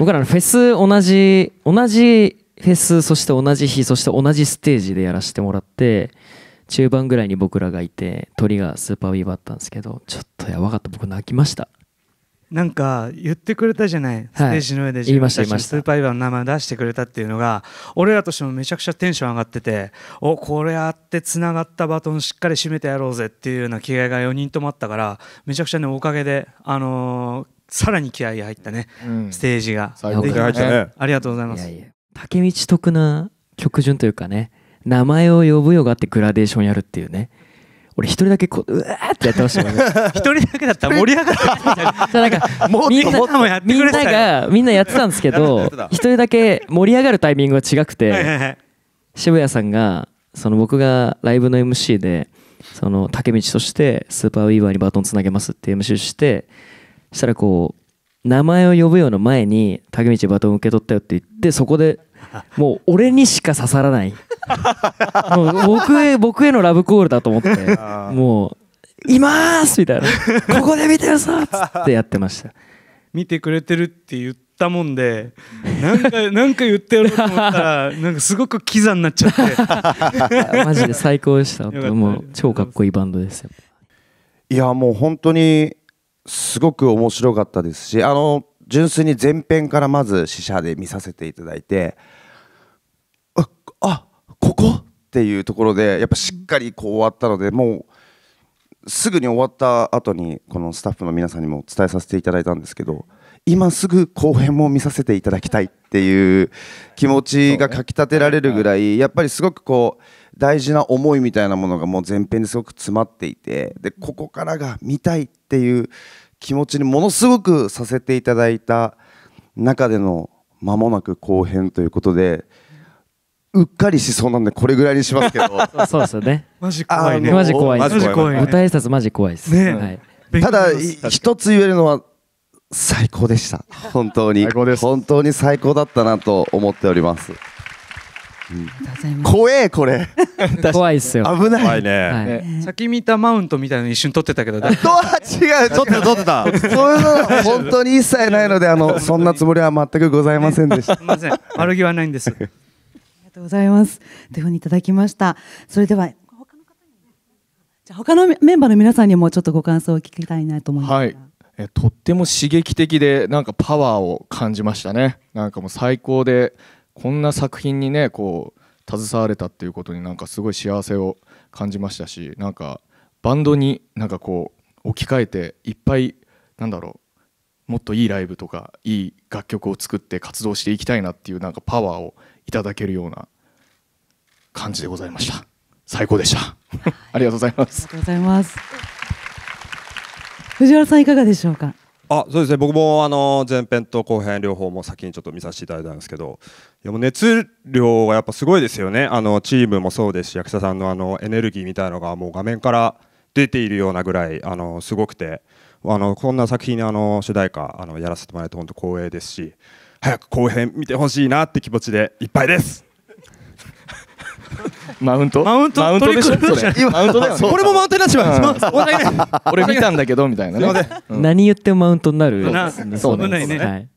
僕らのフェス同じ同じフェスそして同じ日そして同じステージでやらせてもらって中盤ぐらいに僕らがいて鳥がスーパーウィーバーだったんですけどちょっとやばかった僕泣きましたなんか言ってくれたじゃない、はい、ステージの上で自分たちのスーパーーバーの名前を出してくれたっていうのが俺らとしてもめちゃくちゃテンション上がってておこれあってつながったバトンしっかり締めてやろうぜっていうような気概が4人ともあったからめちゃくちゃねおかげであのーさらに気合い入ったね、うん、ステージが最高入ったねありがとうございます竹道得な曲順というかね名前を呼ぶよがってグラデーションやるっていうね俺一人だけこううわーってやってましたもんね 一人だけだったら盛り上がったじ なんかみんなみんながみんなやってたんですけど一人だけ盛り上がるタイミングが違くて、はい、渋谷さんがその僕がライブの MC でその竹道としてスーパーウィーバーにバトンつなげますって MC してそしたらこう名前を呼ぶような前に「竹道バトン受け取ったよ」って言ってそこで もう俺にしか刺さらない 僕へ僕へのラブコールだと思ってもう「います!」みたいな「ここで見てるぞ!」っつってやってました見てくれてるって言ったもんでなんか なんか言ってやろうと思ったらなんかすごくキザになっちゃってマジで最高でしたもう超かっこいいバンドですよいやもう本当にすごく面白かったですしあの純粋に前編からまず試写で見させていただいてああここっていうところでやっぱしっかりこう終わったのでもうすぐに終わった後にこのスタッフの皆さんにも伝えさせていただいたんですけど今すぐ後編も見させていただきたいっていう気持ちがかきたてられるぐらいやっぱりすごくこう。大事な思いみたいなものがもう前編ですごく詰まっていてでここからが見たいっていう気持ちにものすごくさせていただいた中での間もなく後編ということで。うっかりしそうなんでこれぐらいにしますけど そうですよねマジ怖いねマジ怖いマ舞台挨拶マジ怖いですね、はい、ただ一つ言えるのは最高でした本当に最高です本当に最高だったなと思っております怖えこれ 怖いっすよ危ない、ねはいね、先見たマウントみたいの一瞬撮ってたけど違う撮ってた撮ってたそういうの本当に一切ないのであのそんなつもりは全くございませんでしたすみません悪気はないんですありがとうございますというふうにいただきましたそれでは他のメンバーの皆さんにもちょっとご感想を聞きたいなと思います、えとっても刺激的でなんかパワーを感じましたねなんかもう最高でこんな作品にねこう携われたっていうことになんかすごい幸せを感じましたしなんかバンドになんかこう置き換えていっぱいなんだろうもっといいライブとかいい楽曲を作って活動していきたいなっていうなんかパワーをいただけるような感じでございました最高でした、ありがとうございますありがとうございます藤原さんいかがでしょうかあそうですね僕もあの前編と後編両方も先にちょっと見させていただいたんですけどいやもう熱量がやっぱすごいですよねあのチームもそうですし役者さんのあのエネルギーみたいのがもう画面から出ているようなぐらいあのすごくてあのこんな作品あの主題歌あのやらせてもらえて本当光栄ですし早く後編見てほしいなって気持ちでいっぱいです。マウントマウントマウントでしょマウントだよ これもマウントになってしまう 俺見たんだけどみたいなね何言ってもマウントになるそうねはい